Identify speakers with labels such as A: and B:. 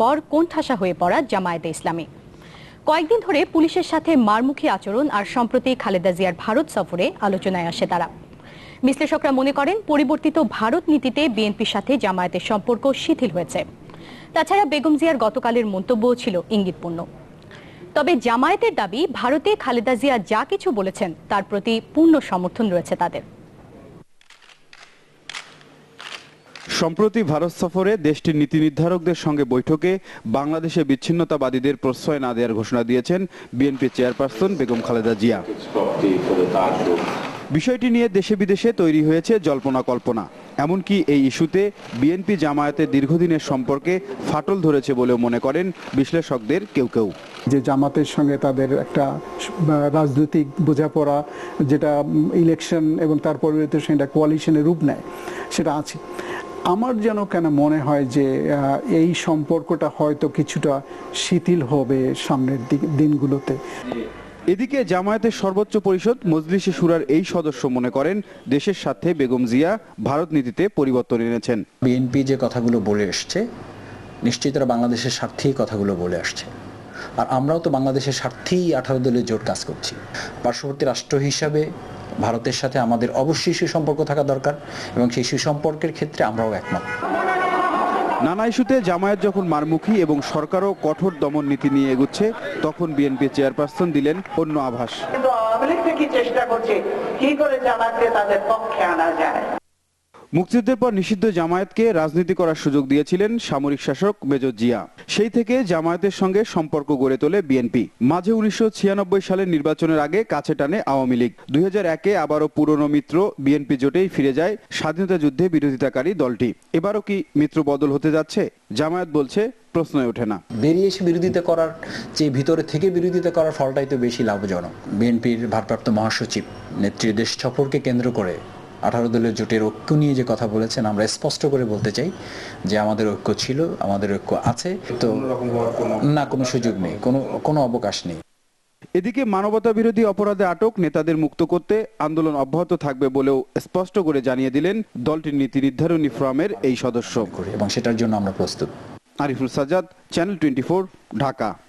A: পর কোণঠাসা হয়ে পড়া জামায়াতে ইসলামী কয়েকদিন ধরে পুলিশের সাথে মারমুখী আচরণ আর সম্প্রতি খালেদা জিয়ার ভারত সফরে আলোচনায় আসে তারা বিশ্লেষকরা মনে করেন পরিবর্তিত ভারত নীতিতে বিএনপির সাথে জামায়াতের সম্পর্ক শিথিল হয়েছে তাছাড়া বেগম জিয়ার গতকালের মন্তব্যও ছিল ইঙ্গিতপূর্ণ তবে জামায়াতের দাবি ভারতে খালেদা জিয়া যা কিছু বলেছেন তার প্রতি পূর্ণ সমর্থন রয়েছে তাদের
B: সম্প্রতি ভারত সফরে দেশটির নীতি নির্ধারকদের সঙ্গে বৈঠকে বাংলাদেশে বিচ্ছিন্নতাবাদীদের প্রশ্রয় না দেওয়ার ঘোষণা দিয়েছেন বিএনপি চেয়ারপারসন বেগম খালেদা জিয়া বিষয়টি নিয়ে দেশে বিদেশে তৈরি হয়েছে জল্পনা কল্পনা এমনকি এই ইস্যুতে বিএনপি জামায়াতের দীর্ঘদিনের সম্পর্কে ফাটল ধরেছে বলেও মনে করেন বিশ্লেষকদের কেউ কেউ
C: যে জামাতের সঙ্গে তাদের একটা রাজনৈতিক বোঝাপড়া যেটা ইলেকশন এবং তার পরিবর্তে সেটা কোয়ালিশনের রূপ নেয় সেটা আছে আমার যেন কেন মনে হয় যে এই সম্পর্কটা হয়তো কিছুটা শিথিল হবে সামনের দিনগুলোতে এদিকে
B: জামায়াতের সর্বোচ্চ পরিষদ মজলিসে সুরার এই সদস্য মনে করেন দেশের সাথে বেগম জিয়া
D: ভারত নীতিতে পরিবর্তন এনেছেন বিএনপি যে কথাগুলো বলে এসছে নিশ্চয়ই তারা বাংলাদেশের স্বার্থেই কথাগুলো বলে আসছে আর আমরাও তো বাংলাদেশের স্বার্থেই আঠারো দলের জোট কাজ করছি পার্শ্ববর্তী রাষ্ট্র হিসাবে ভারতের সাথে আমাদের অবশ্যই সুসম্পর্ক থাকা দরকার এবং সেই সুসম্পর্কের ক্ষেত্রে আমরাও একমত নানা ইস্যুতে জামায়াত যখন মারমুখী
B: এবং সরকারও কঠোর দমন নীতি নিয়ে এগুচ্ছে তখন বিএনপি চেয়ারপারসন দিলেন অন্য আভাস
D: চেষ্টা করছে কি করে জামায়াতকে তাদের পক্ষে আনা যায়
B: মুক্তিযুদ্ধের পর নিষিদ্ধ জামায়াতকে রাজনীতি করার সুযোগ দিয়েছিলেন সামরিক শাসক মেজর জিয়া সেই থেকে জামায়াতের সঙ্গে সম্পর্ক গড়ে তোলে বিএনপি মাঝে উনিশশো সালের নির্বাচনের আগে কাছে টানে আওয়ামী লীগ দুই একে আবারও পুরনো মিত্র বিএনপি জোটেই ফিরে যায় স্বাধীনতা যুদ্ধে বিরোধিতাকারী দলটি এবারও কি মিত্র বদল হতে যাচ্ছে জামায়াত বলছে
D: প্রশ্নই ওঠে না বেরিয়ে এসে বিরোধিতা করার যে ভিতরে থেকে বিরোধিতা করার ফলটাই তো বেশি লাভজনক বিএনপির ভারপ্রাপ্ত মহাসচিব নেত্রী দেশ সফরকে কেন্দ্র করে আঠারো দলের জোটের ঐক্য নিয়ে যে কথা বলেছেন আমরা স্পষ্ট করে বলতে চাই যে আমাদের ঐক্য ছিল আমাদের ঐক্য আছে তো না কোনো সুযোগ নেই কোনো কোনো অবকাশ নেই এদিকে মানবতা
B: বিরোধী অপরাধে আটক নেতাদের মুক্ত করতে আন্দোলন অব্যাহত থাকবে বলেও স্পষ্ট করে জানিয়ে দিলেন দলটির নীতি নির্ধারণী ফ্রমের এই সদস্য
D: এবং সেটার জন্য আমরা প্রস্তুত
B: আরিফুল সাজাদ চ্যানেল টোয়েন্টি ঢাকা